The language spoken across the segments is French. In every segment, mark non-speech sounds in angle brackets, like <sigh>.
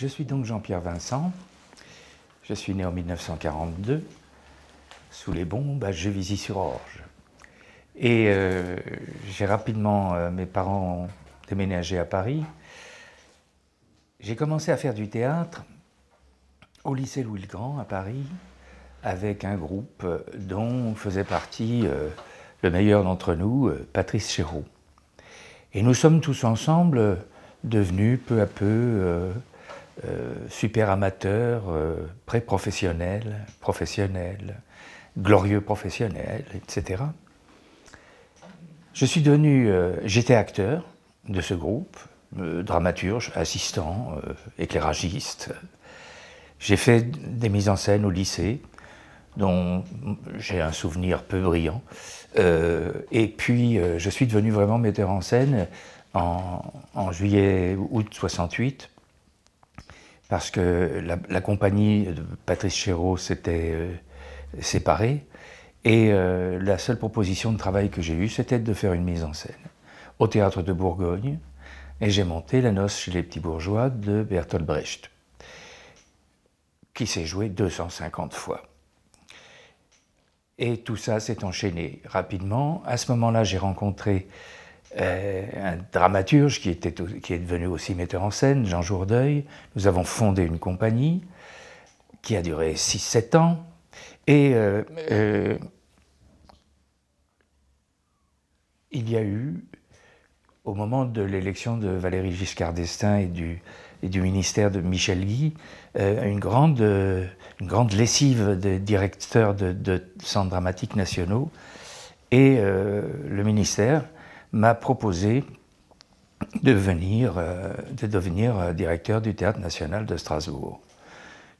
Je suis donc Jean-Pierre Vincent. Je suis né en 1942 sous les bombes à Jevisy-sur-Orge. Et euh, j'ai rapidement, euh, mes parents ont déménagé à Paris. J'ai commencé à faire du théâtre au lycée Louis-le-Grand à Paris avec un groupe euh, dont faisait partie le meilleur d'entre nous, Patrice Chéreau. Et nous sommes tous ensemble devenus peu à peu euh, super amateur, pré-professionnel, euh, professionnel, glorieux professionnel, etc. Je suis devenu, euh, j'étais acteur de ce groupe, dramaturge, assistant, éclairagiste. J'ai fait des mises en scène au lycée, dont j'ai un souvenir peu brillant. et puis, je suis devenu vraiment metteur en scène en, en juillet-août 68 parce que la, compagnie de Patrice Chéreau s'était euh, séparée, et euh, la seule proposition de travail que j'ai eue, c'était de faire une mise en scène au théâtre de Bourgogne, et j'ai monté La noce chez les petits bourgeois de Bertolt Brecht, qui s'est joué 250 fois. Et tout ça s'est enchaîné rapidement. À ce moment-là, j'ai rencontré euh, un dramaturge qui, était, qui est devenu aussi metteur en scène, Jean Jourdeuil. Nous avons fondé une compagnie qui a duré 6-7 ans. Et euh, euh, il y a eu, au moment de l'élection de Valérie Giscard d'Estaing et du, ministère de Michel Guy, une, grande, grande lessive des directeurs de, de centres dramatiques nationaux. Et le ministère m'a proposé de, venir, euh, de devenir euh, directeur du Théâtre national de Strasbourg,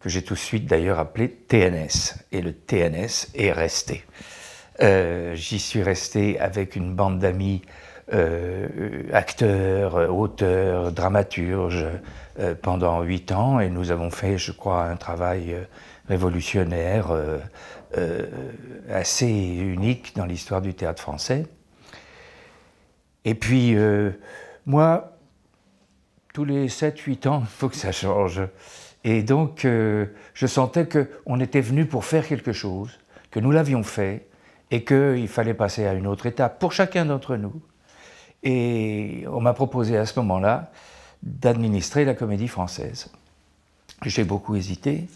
que j'ai tout de suite d'ailleurs appelé TNS. Et le TNS est resté. Euh, j'y suis resté avec une bande d'amis, acteurs, auteurs, dramaturges, pendant huit ans, et nous avons fait, je crois, un travail révolutionnaire assez unique dans l'histoire du théâtre français. Et puis, euh, moi, tous les 7-8 ans, il <laughs> faut que ça change. Et donc, euh, je sentais qu'on était venu pour faire quelque chose, que nous l'avions fait, et qu'il fallait passer à une autre étape pour chacun d'entre nous. Et on m'a proposé à ce moment-là d'administrer la comédie française. J'ai beaucoup hésité,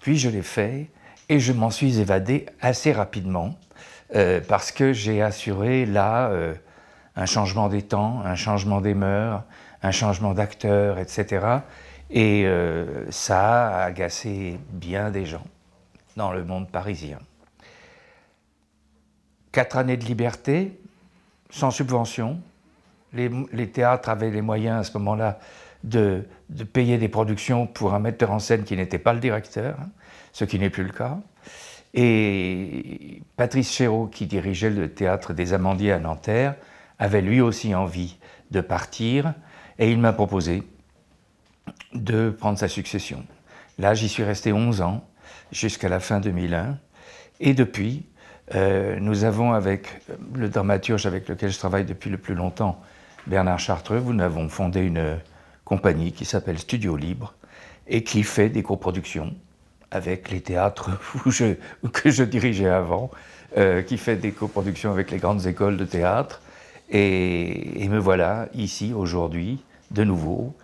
puis je l'ai fait, et je m'en suis évadé assez rapidement, euh, parce que j'ai assuré là un changement des temps, un changement des mœurs, un changement d'acteur, etc. Et euh, ça a agacé bien des gens dans le monde parisien. Quatre années de liberté, sans subvention. Les, théâtres avaient les moyens à ce moment-là de, payer des productions pour un metteur en scène qui n'était pas le directeur, hein, ce qui n'est plus le cas. Et Patrice Chéreau, qui dirigeait le théâtre des Amandiers à Nanterre, avait lui aussi envie de partir et il m'a proposé de prendre sa succession. Là, j'y suis resté 11 ans jusqu'à la fin 2001 et depuis, euh, nous avons avec euh, le dramaturge avec lequel je travaille depuis le plus longtemps, Bernard Chartreux, nous avons fondé une compagnie qui s'appelle Studio Libre et qui fait des coproductions avec les théâtres <laughs> je, que je dirigeais avant, euh, qui fait des coproductions avec les grandes écoles de théâtre et, me voilà ici aujourd'hui, de nouveau,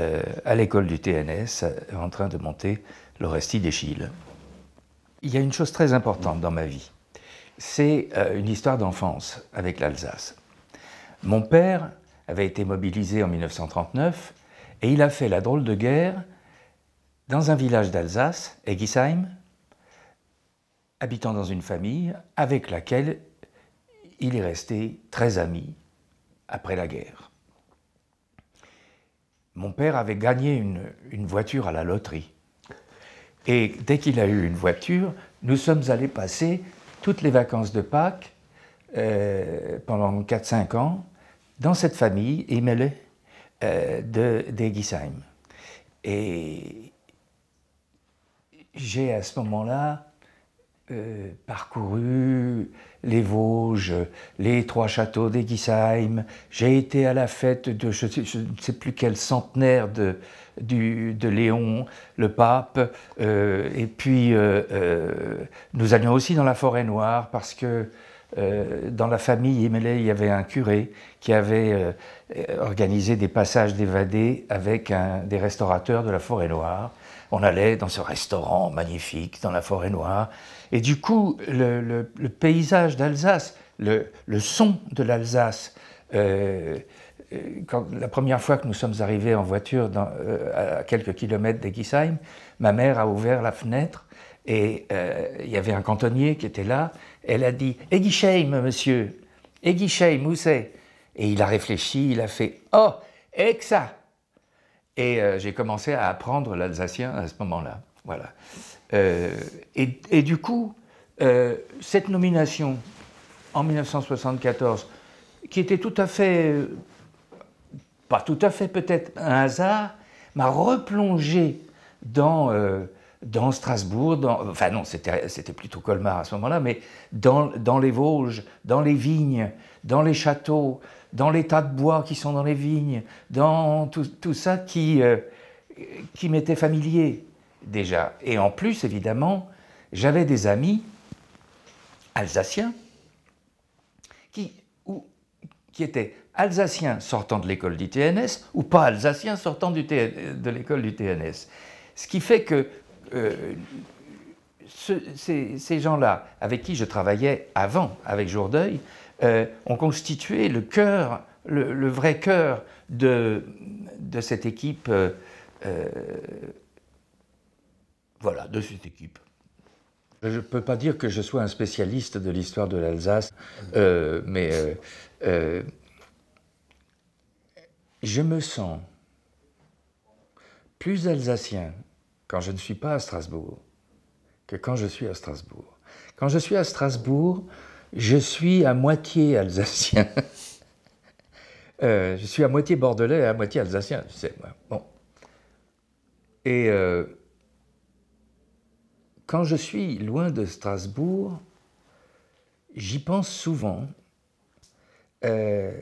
euh, à l'école du TNS, en train de monter l'Orestie d'Échille. Il y a une chose très importante dans ma vie. C'est euh, une histoire d'enfance avec l'Alsace. Mon père avait été mobilisé en 1939 et il a fait la drôle de guerre dans un village d'Alsace, Eggisheim, habitant dans une famille avec laquelle il est resté très ami après la guerre. Mon père avait gagné une, voiture à la loterie. Et dès qu'il a eu une voiture, nous sommes allés passer toutes les vacances de Pâques euh, pendant 4-5 ans dans cette famille Emele, euh, de d'Egisheim. Et j'ai à ce moment-là euh, parcouru les Vosges, les trois châteaux d'Egisheim. J'ai été à la fête de je, ne sais plus quel centenaire de, Léon, le pape. Euh, et puis, euh, nous allions aussi dans la forêt noire parce que dans la famille Emelé il y avait un curé qui avait organisé des passages d'évadés avec des restaurateurs de la forêt noire. On allait dans ce restaurant magnifique dans la forêt noire et du coup, le, paysage d'Alsace, le, son de l'Alsace, euh, euh, quand, la première fois que nous sommes arrivés en voiture dans, euh, à quelques kilomètres d'Egisheim, ma mère a ouvert la fenêtre et il y avait un cantonnier qui était là. Elle a dit Egisheim, monsieur, Egisheim, où c'est Et il a réfléchi, il a fait Oh, Exa Et j'ai commencé à apprendre l'alsacien à ce moment-là. Voilà. Euh, et, du coup, euh, cette nomination en 1974, qui était tout à fait, euh, pas tout à fait peut-être un hasard, m'a replongé dans, Strasbourg, enfin non, c'était plutôt Colmar à ce moment-là, mais dans, les Vosges, dans les vignes, dans les châteaux, dans les tas de bois qui sont dans les vignes, dans tout, ça qui, qui m'était familier déjà. Et en plus, évidemment, j'avais des amis alsaciens qui, ou, qui étaient alsaciens sortant de l'école du TNS ou pas alsaciens sortant du de l'école du TNS. Ce qui fait que euh, ces, gens-là, avec qui je travaillais avant, avec Jourdeuil, euh, ont constitué le cœur, le, vrai cœur de, de cette équipe euh, voilà, de cette équipe. Je ne peux pas dire que je sois un spécialiste de l'histoire de l'Alsace, euh, mais euh, euh, je me sens plus alsacien quand je ne suis pas à Strasbourg que quand je suis à Strasbourg. Quand je suis à Strasbourg, je suis à moitié alsacien. <laughs> je suis à moitié bordelais et à moitié alsacien, tu sais. Bon. Et quand je suis loin de Strasbourg, j'y pense souvent. Euh,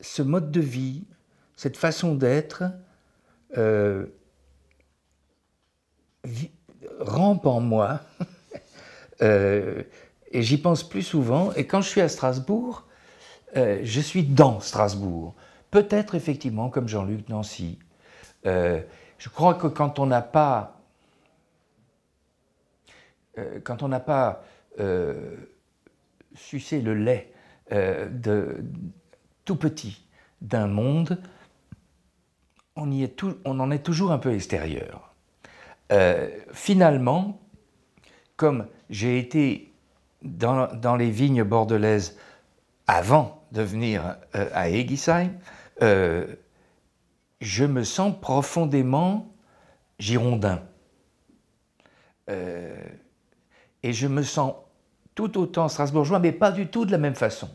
ce mode de vie, cette façon d'être, euh, rampe en moi. <laughs> Euh, et j'y pense plus souvent. Et quand je suis à Strasbourg, je suis dans Strasbourg. Peut-être effectivement comme Jean-Luc Nancy. je crois que quand on n'a pas euh, quand on n'a pas euh, sucé le lait euh, de, tout petit d'un monde, on, y est on, en est toujours un peu extérieur. finalement, comme j'ai été dans, les vignes bordelaises avant de venir à Egisheim, je me sens profondément girondin et je me sens tout autant strasbourgeois, mais pas du tout de la même façon.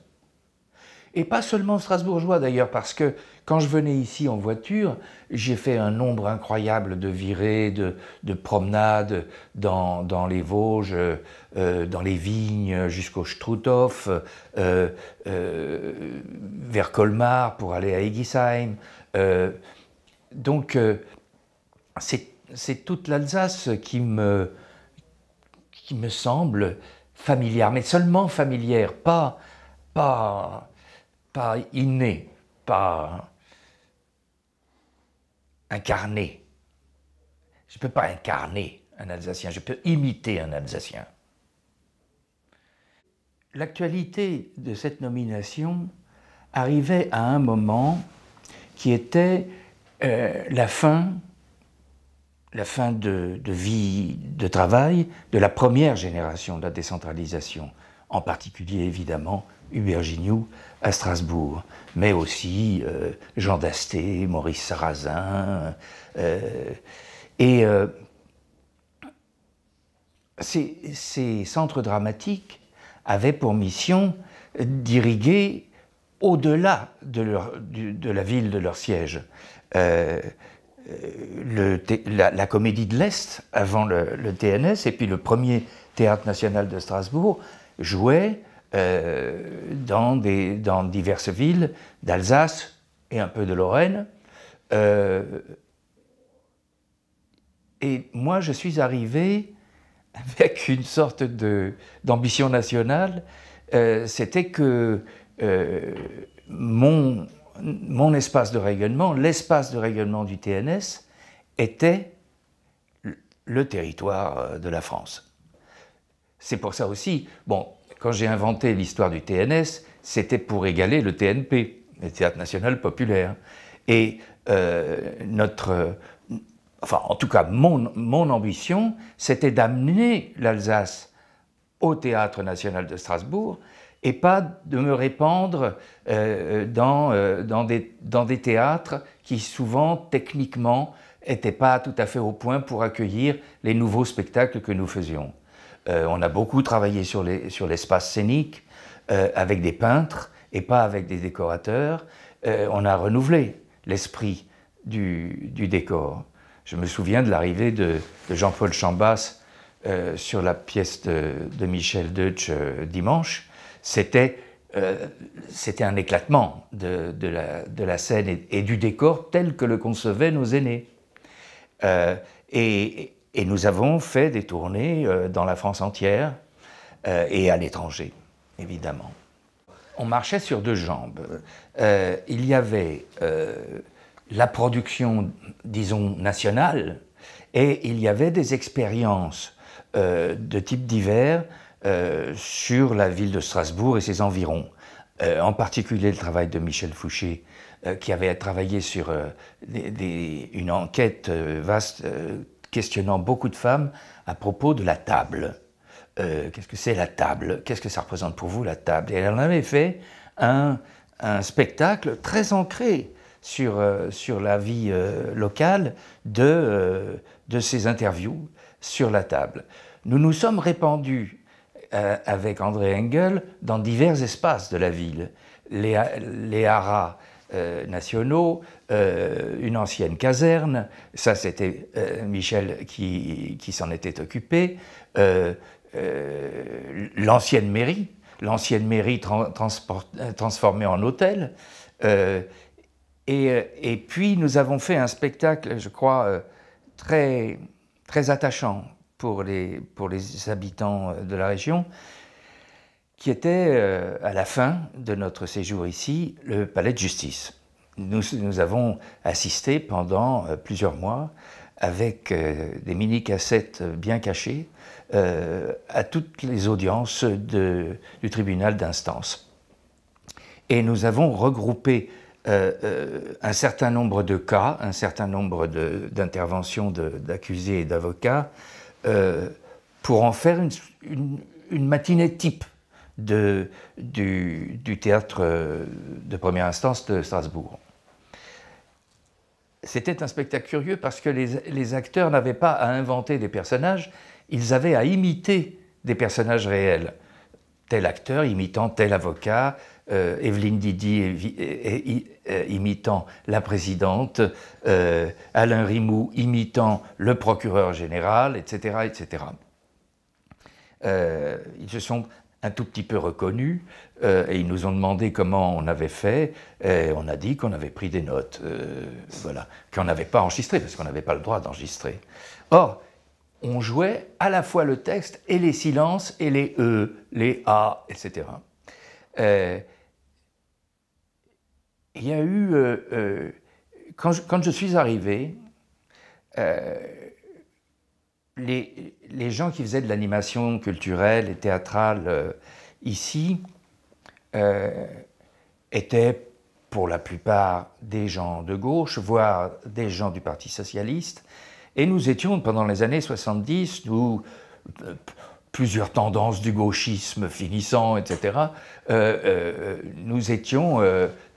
Et pas seulement strasbourgeois d'ailleurs, parce que quand je venais ici en voiture, j'ai fait un nombre incroyable de virées, de, promenades dans, les Vosges, euh, dans les vignes, jusqu'au Struthof, euh, euh, vers Colmar pour aller à Egisheim. donc c'est toute l'Alsace qui me me semble familière, mais seulement familière, pas, pas, pas innée, pas incarnée. Je ne peux pas incarner un Alsacien, je peux imiter un Alsacien. L'actualité de cette nomination arrivait à un moment qui était euh, la fin la fin de, vie de travail de la première génération de la décentralisation, en particulier évidemment Hubert Gignoux à Strasbourg, mais aussi euh, Jean Dasté, Maurice Sarrazin. Euh, et euh, ces, centres dramatiques avaient pour mission d'irriguer au-delà de, la ville de leur siège. Euh, la, comédie de l'Est avant le, TNS, et puis le premier théâtre national de Strasbourg jouait euh, dans, diverses villes d'Alsace et un peu de Lorraine. Euh, et moi, je suis arrivé avec une sorte d'ambition nationale. C'était que mon mon espace de rayonnement, l'espace de rayonnement du TNS était le territoire euh, de la France. C'est pour ça aussi, bon, quand j'ai inventé l'histoire du TNS, c'était pour égaler le TNP, le Théâtre National Populaire. Et euh, notre, enfin en tout cas mon, mon ambition, c'était d'amener l'Alsace au Théâtre National de Strasbourg et pas de me répandre euh, dans, euh, dans, des, dans, des, théâtres qui souvent, techniquement, n'étaient pas tout à fait au point pour accueillir les nouveaux spectacles que nous faisions. Euh, on a beaucoup travaillé sur l'espace les, sur scénique, avec des peintres et pas avec des décorateurs. on a renouvelé l'esprit du, du, décor. Je me souviens de l'arrivée de, de Jean-Paul Chambas sur la pièce de, de Michel Deutsch dimanche, euh, c'était un éclatement de, la, scène et, du décor tel que le concevaient nos aînés. Euh, et, nous avons fait des tournées euh, dans la France entière et à l'étranger, évidemment. On marchait sur deux jambes. il y avait la production, disons, nationale, et il y avait des expériences de type divers euh, sur la ville de Strasbourg et ses environs. Euh, en particulier le travail de Michel Fouché, euh, qui avait travaillé sur une enquête vaste questionnant beaucoup de femmes à propos de la table. qu'est-ce que c'est la table Qu'est-ce que ça représente pour vous la table Et elle en avait fait un, spectacle très ancré sur, sur la vie locale de, de ces interviews sur la table. Nous nous sommes répandus euh, avec André Engel dans divers espaces de la ville. Les, haras euh, nationaux, euh, une ancienne caserne, ça c'était Michel qui, qui s'en était occupé, l'ancienne mairie, l'ancienne mairie transformée en hôtel. Et, et, puis nous avons fait un spectacle, je crois, très, très attachant pour les, pour les habitants euh, de la région, qui était, euh, à la fin de notre séjour ici, le palais de justice. Nous, nous avons assisté pendant euh, plusieurs mois, avec des mini-cassettes bien cachées, à toutes les audiences de, du tribunal d'instance. Et nous avons regroupé un certain nombre de cas, un certain nombre d'interventions d'accusés et d'avocats pour en faire une, matinée type du, théâtre euh, de première instance de Strasbourg. C'était un spectacle curieux parce que les acteurs n'avaient pas à inventer des personnages, ils avaient à imiter des personnages réels. Tel acteur imitant tel avocat, euh, Evelyne Didi imitant la présidente, euh, Alain Rimoux imitant le procureur général, etc. etc. Euh, ils se sont un tout petit peu reconnus et ils nous ont demandé comment on avait fait on a dit qu'on avait pris des notes, voilà, qu'on n'avait pas enregistré parce qu'on n'avait pas le droit d'enregistrer. Or, on jouait à la fois le texte et les silences et les E, les A, etc il y a eu, euh, euh, quand, je, suis arrivé, euh, les, les, gens qui faisaient de l'animation culturelle et théâtrale ici étaient pour la plupart des gens de gauche, voire des gens du Parti socialiste. Et nous étions pendant les années 70, où plusieurs tendances du gauchisme finissant, etc., nous étions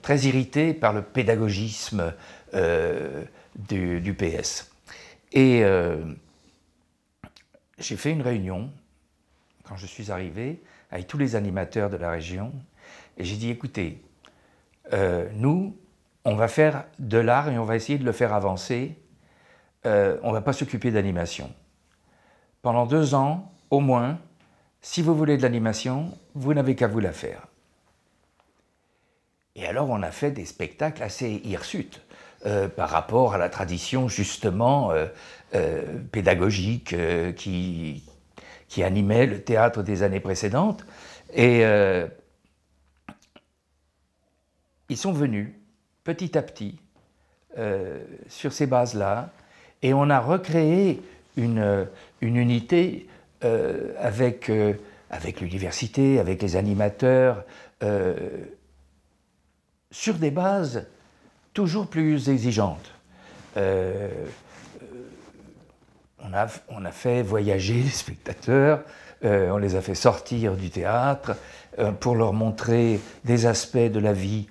très irrité par le pédagogisme euh, du, PS. Et euh, j'ai fait une réunion, quand je suis arrivé, avec tous les animateurs de la région, et j'ai dit, écoutez, euh, nous, on va faire de l'art et on va essayer de le faire avancer, on ne va pas s'occuper d'animation. Pendant deux ans, au moins, si vous voulez de l'animation, vous n'avez qu'à vous la faire. Et alors on a fait des spectacles assez hirsutes euh, par rapport à la tradition justement euh, euh, pédagogique qui, qui animait le théâtre des années précédentes. Et ils sont venus petit à petit sur ces bases-là et on a recréé une, une unité avec, avec l'université, avec les animateurs sur des bases toujours plus exigeantes. Euh, euh, on, a, on, a, fait voyager <laughs> les spectateurs, euh, on les a fait sortir du théâtre pour leur montrer des aspects de la vie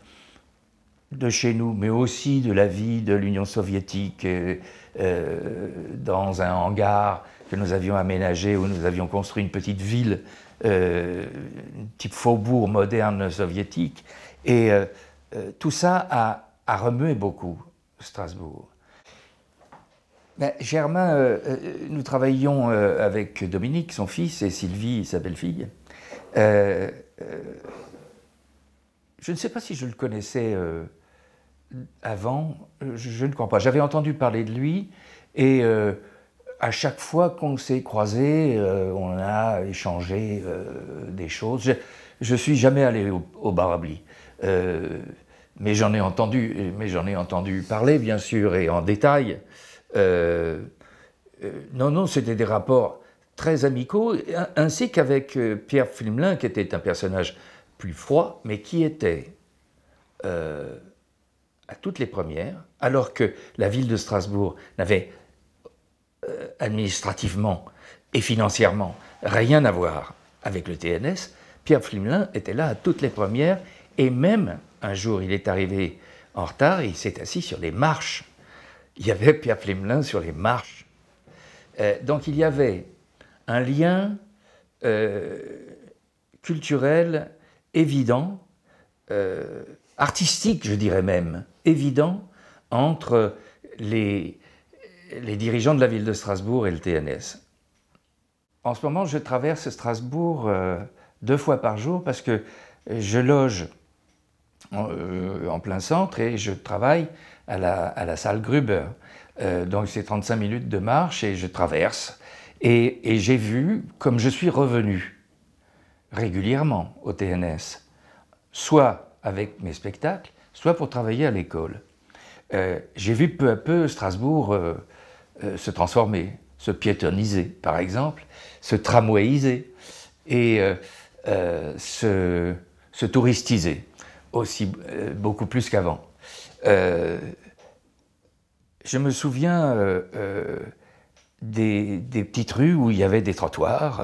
de chez nous, mais aussi de la vie de l'Union soviétique dans un hangar que nous avions aménagé, où nous avions construit une petite ville type faubourg moderne soviétique. Et euh, tout ça a, remué beaucoup Strasbourg. Germain, euh, euh, nous travaillions avec Dominique, son fils, et Sylvie, sa belle-fille. je ne sais pas si je le connaissais avant, je, ne crois pas. J'avais entendu parler de lui et à chaque fois qu'on s'est croisés, on a échangé des choses. Je, ne suis jamais allé au, Barabli mais j'en ai entendu, mais j'en ai entendu parler bien sûr et en détail. Euh, euh, non, non, c'était des rapports très amicaux, ainsi qu'avec euh, Pierre Flimelin, qui était un personnage plus froid, mais qui était à toutes les premières, alors que la ville de Strasbourg n'avait administrativement et financièrement rien à voir avec le TNS. Pierre Flimelin était là à toutes les premières et même un jour, il est arrivé en retard et il s'est assis sur les marches. Il y avait Pierre Flemelin sur les marches. Euh, donc il y avait un lien euh, culturel évident, euh, artistique je dirais même, évident entre les dirigeants de la ville de Strasbourg et le TNS. En ce moment, je traverse Strasbourg deux fois par jour parce que je loge euh, en, plein centre et je travaille à la, à la salle Gruber. Euh, donc c'est 35 minutes de marche et je traverse. Et, j'ai vu, comme je suis revenu régulièrement au TNS, soit avec mes spectacles, soit pour travailler à l'école, euh, j'ai vu peu à peu Strasbourg se transformer, se piétoniser par exemple, se tramwayiser et se touristiser aussi euh, beaucoup plus qu'avant. Euh, je me souviens euh, des, des, petites rues où il y avait des trottoirs,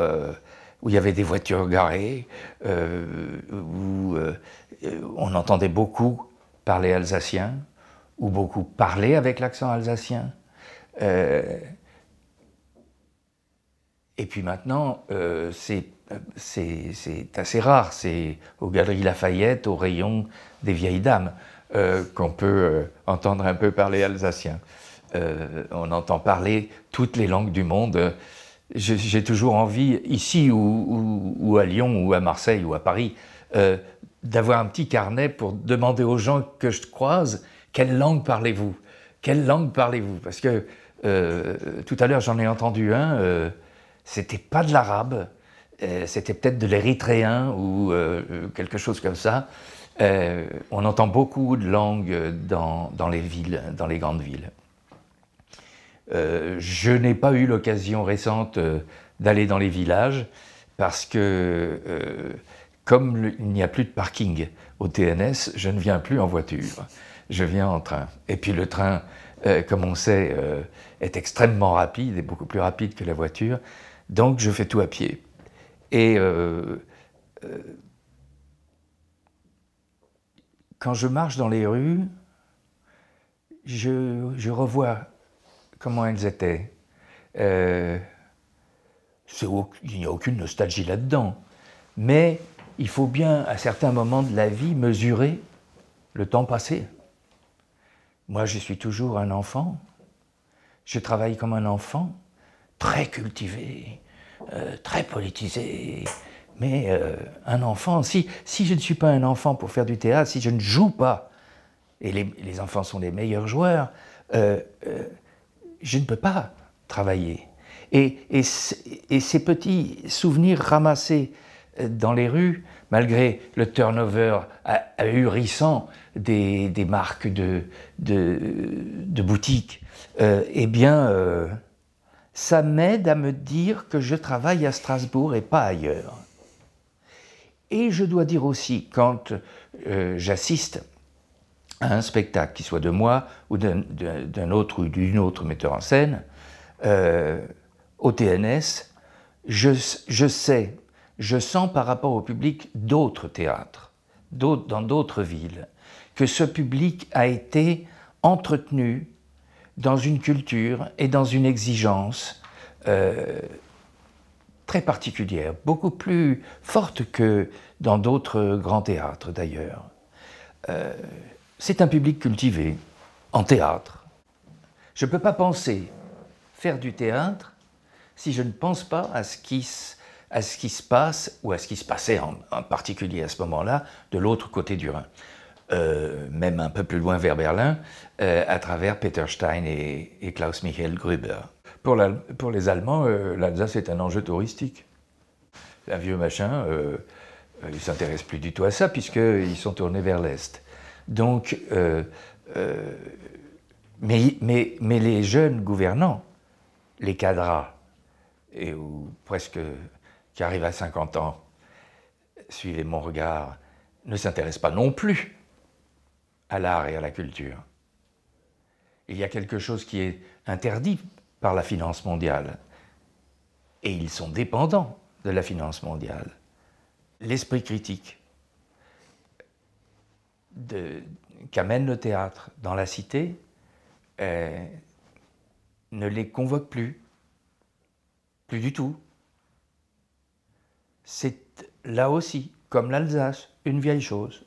où il y avait des voitures garées, où on entendait beaucoup parler alsacien, ou beaucoup parler avec l'accent alsacien. et puis maintenant, c'est c'est assez rare. C'est aux Galeries Lafayette, au rayon des vieilles dames, euh, qu'on peut euh, entendre un peu parler alsacien. Euh, on entend parler toutes les langues du monde. J'ai toujours envie, ici ou, ou, à Lyon ou à Marseille ou à Paris, d'avoir un petit carnet pour demander aux gens que je croise quelle langue parlez-vous Quelle langue parlez-vous Parce que tout à l'heure j'en ai entendu un, c'était pas de l'arabe, euh, c'était peut-être de l'érythréen ou euh, euh, quelque chose comme ça. on entend beaucoup de langues dans, les villes, dans les grandes villes. je n'ai pas eu l'occasion récente d'aller dans les villages parce que comme il n'y a plus de parking au TNS, je ne viens plus en voiture, je viens en train. Et puis le train, comme on sait, est extrêmement rapide et beaucoup plus rapide que la voiture, donc je fais tout à pied. Et euh, euh, quand je marche dans les rues, je, revois comment elles étaient. Euh, il n'y a aucune nostalgie là-dedans. Mais il faut bien, à certains moments de la vie, mesurer le temps passé. Moi, je suis toujours un enfant. Je travaille comme un enfant, très cultivé, euh, très politisé. Mais euh, un enfant, si, si je ne suis pas un enfant pour faire du théâtre, si je ne joue pas, et les, enfants sont les meilleurs joueurs, euh, je ne peux pas travailler. Et, et, et, ces petits souvenirs ramassés dans les rues, malgré le turnover ahurissant des, des marques de, de boutiques, eh bien ça m'aide à me dire que je travaille à Strasbourg et pas ailleurs. Et je dois dire aussi, quand euh, j'assiste à un spectacle, qui soit de moi ou d'un autre ou d'une autre metteur en scène, euh, au TNS, je, je, sais, je sens par rapport au public d'autres théâtres, dans d'autres villes, que ce public a été entretenu, dans une culture et dans une exigence euh, très particulière, beaucoup plus forte que dans d'autres grands théâtres d'ailleurs. Euh, c'est un public cultivé en théâtre. Je ne peux pas penser faire du théâtre si je ne pense pas à ce qui se passe, ou à ce qui se passait en particulier à ce moment-là, de l'autre côté du Rhin. Euh, même un peu plus loin vers Berlin, euh, à travers Peter Stein et, Klaus Michael Gruber. Pour, les Allemands, euh, l'Alsace est un enjeu touristique. Un vieux machin, ils ne s'intéressent plus du tout à ça, puisqu'ils sont tournés vers l'Est. Donc, mais, les jeunes gouvernants, les cadras, et, ou presque qui arrivent à 50 ans, suivez mon regard, ne s'intéressent pas non plus à l'art et à la culture. Il y a quelque chose qui est interdit par la finance mondiale. Et ils sont dépendants de la finance mondiale. L'esprit critique qu'amène le théâtre dans la cité euh, ne les convoque plus, plus du tout. C'est là aussi, comme l'Alsace, une vieille chose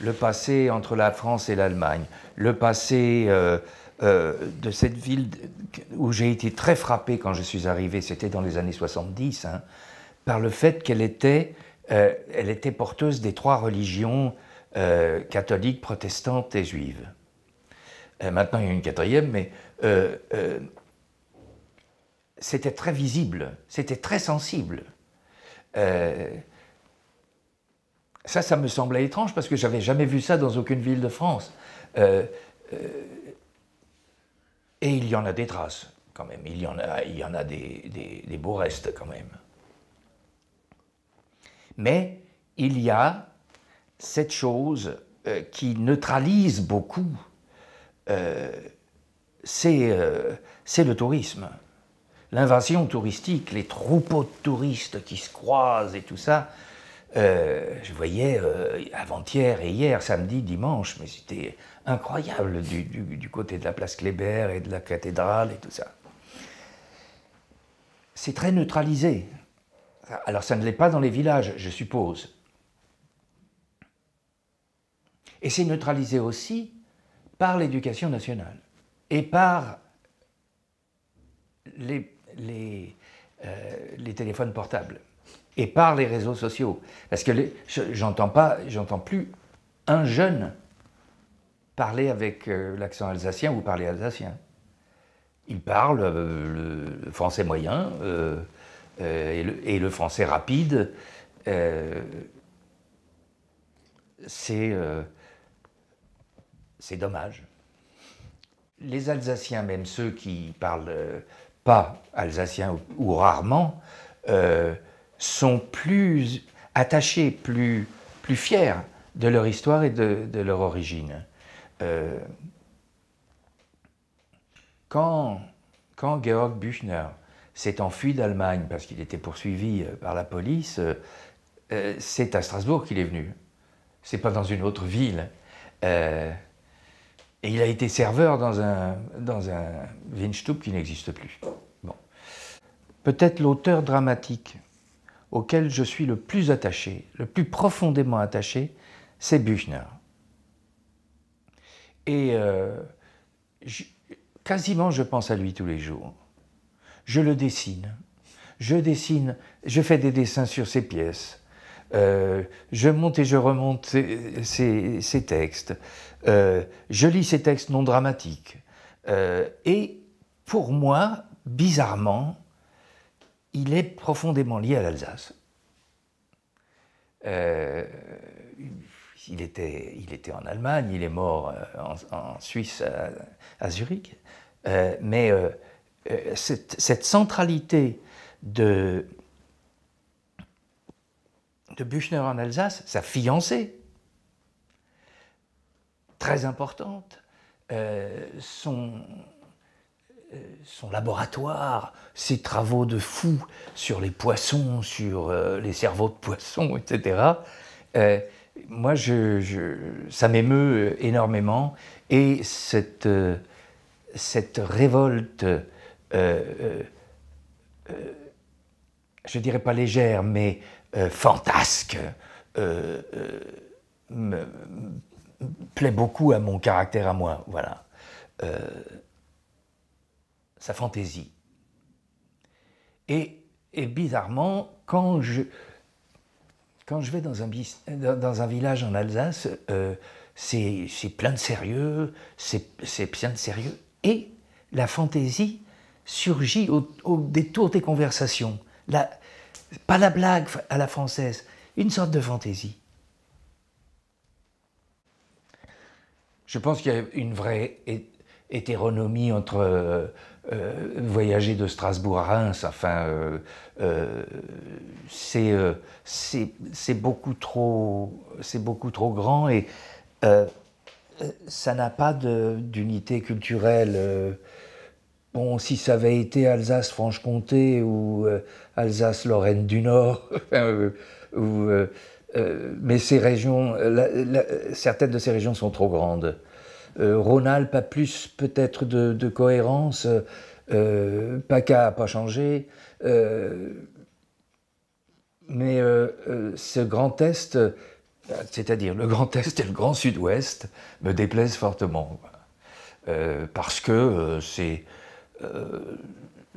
le passé entre la France et l'Allemagne, le passé euh, euh, de cette ville où j'ai été très frappé quand je suis arrivé, c'était dans les années 70, hein, par le fait qu'elle était, euh, elle était porteuse des trois religions catholiques, protestantes et juives. maintenant, il y a une quatrième, mais c'était très visible, c'était très sensible. Ça, ça me semblait étrange parce que j'avais jamais vu ça dans aucune ville de France. Euh, euh, et il y en a des traces, quand même. Il y en a, il y en a des, beaux restes, quand même. Mais il y a cette chose euh, qui neutralise beaucoup, c'est le tourisme. L'invasion touristique, les troupeaux de touristes qui se croisent et tout ça, euh, je voyais euh, avant-hier et hier, samedi, dimanche, mais c'était incroyable du, côté de la place Kléber et de la cathédrale et tout ça. C'est très neutralisé. Alors ça ne l'est pas dans les villages, je suppose. Et c'est neutralisé aussi par l'éducation nationale et par les euh, téléphones portables et par les réseaux sociaux. Parce que j'entends pas, j'entends plus un jeune parler avec euh, l'accent alsacien ou parler alsacien. Il parle euh, le français moyen euh, et, le, français rapide. c'est dommage. Les Alsaciens, même ceux qui parlent pas alsacien ou rarement, sont plus attachés, plus, fiers de leur histoire et de, leur origine. Euh, quand, Georg Büchner s'est enfui d'Allemagne parce qu'il était poursuivi euh, par la police, euh, c'est à Strasbourg qu'il est venu. C'est pas dans une autre ville. et il a été serveur dans un, dans qui n'existe plus. Bon. Peut-être l'auteur dramatique auquel je suis le plus attaché, le plus profondément attaché, c'est Büchner. Et euh, quasiment je pense à lui tous les jours. Je le dessine. Je dessine, je fais des dessins sur ses pièces. Euh, je monte et je remonte ses, textes. Euh, je lis ses textes non dramatiques. et pour moi, bizarrement, il est profondément lié à l'Alsace. Euh, il, était, il était en Allemagne, il est mort euh, en, Suisse, à, Zurich. Euh, mais cette, centralité de, de Büchner en Alsace, sa fiancée, très importante, son, euh, son laboratoire, ses travaux de fou sur les poissons, sur euh, les cerveaux de poissons, <laughs> etc. Euh, moi, je, ça m'émeut énormément. Et cette, cette révolte, je dirais pas légère, mais fantasque, plaît beaucoup à mon caractère à moi. Voilà sa fantaisie. Et, bizarrement, quand je, quand je vais dans un, un village en Alsace, euh, c'est plein de sérieux, c'est plein de sérieux. Et la fantaisie surgit au, détour des conversations. pas la blague à la française, une sorte de fantaisie. Je pense qu'il y a une vraie hétéronomie entre euh, euh, voyager de Strasbourg à Reims, enfin, euh, euh, c'est beaucoup, trop, beaucoup trop grand et ça n'a pas d'unité culturelle. Bon, si ça avait été Alsace-Franche-Comté ou Alsace-Lorraine du Nord, <laughs> mais ces régions, certaines de ces régions sont trop grandes. Euh, Ronald, pas plus peut-être de, cohérence. Euh, euh Paca n'a pas changé. Euh, mais ce grand Est, c'est-à-dire le Grand Est et le Grand Sud-Ouest, me déplaisent fortement. parce que c'est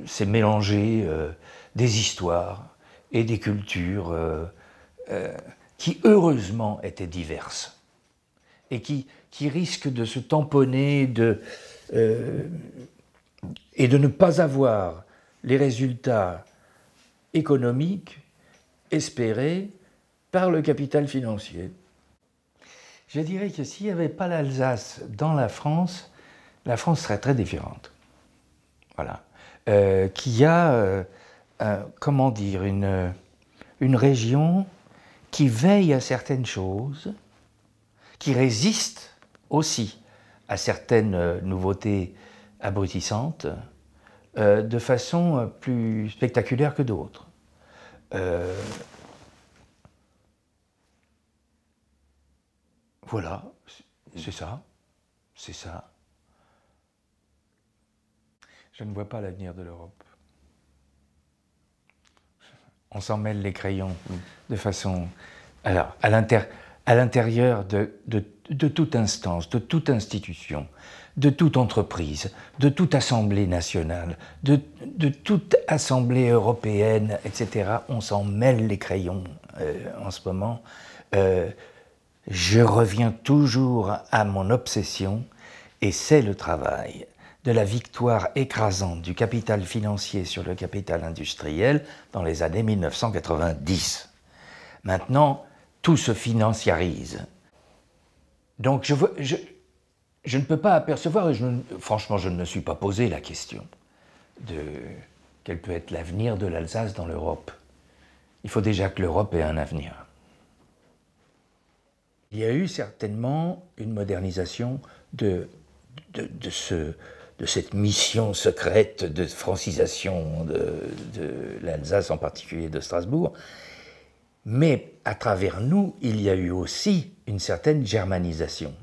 c'est mélanger des histoires et des cultures qui heureusement étaient diverses et qui qui risque de se tamponner de, euh, et de ne pas avoir les résultats économiques espérés par le capital financier. Je dirais que s'il n'y avait pas l'Alsace dans la France, la France serait très différente. Voilà. Euh, qui a, euh, comment dire, une région qui veille à certaines choses, qui résiste aussi à certaines euh, nouveautés abrutissantes euh, de façon euh, plus spectaculaire que d'autres. Voilà, c'est ça, c'est ça. Je ne vois pas l'avenir de l'Europe. On s'en mêle les crayons de façon... Alors, à l'intérieur à l'intérieur de, de, toute instance, de toute institution, de toute entreprise, de toute assemblée nationale, de, toute assemblée européenne, etc. On s'en mêle les crayons euh, en ce moment. Euh, je reviens toujours à mon obsession, et c'est le travail de la victoire écrasante du capital financier sur le capital industriel dans les années 1990. Maintenant, tout se financiarise. Donc je, ne peux pas apercevoir, et franchement je ne me suis pas posé la question de quel peut être l'avenir de l'Alsace dans l'Europe. Il faut déjà que l'Europe ait un avenir. Il y a eu certainement une modernisation de cette mission secrète de francisation de, l'Alsace, en particulier de Strasbourg, mais à travers nous, il y a eu aussi une certaine germanisation.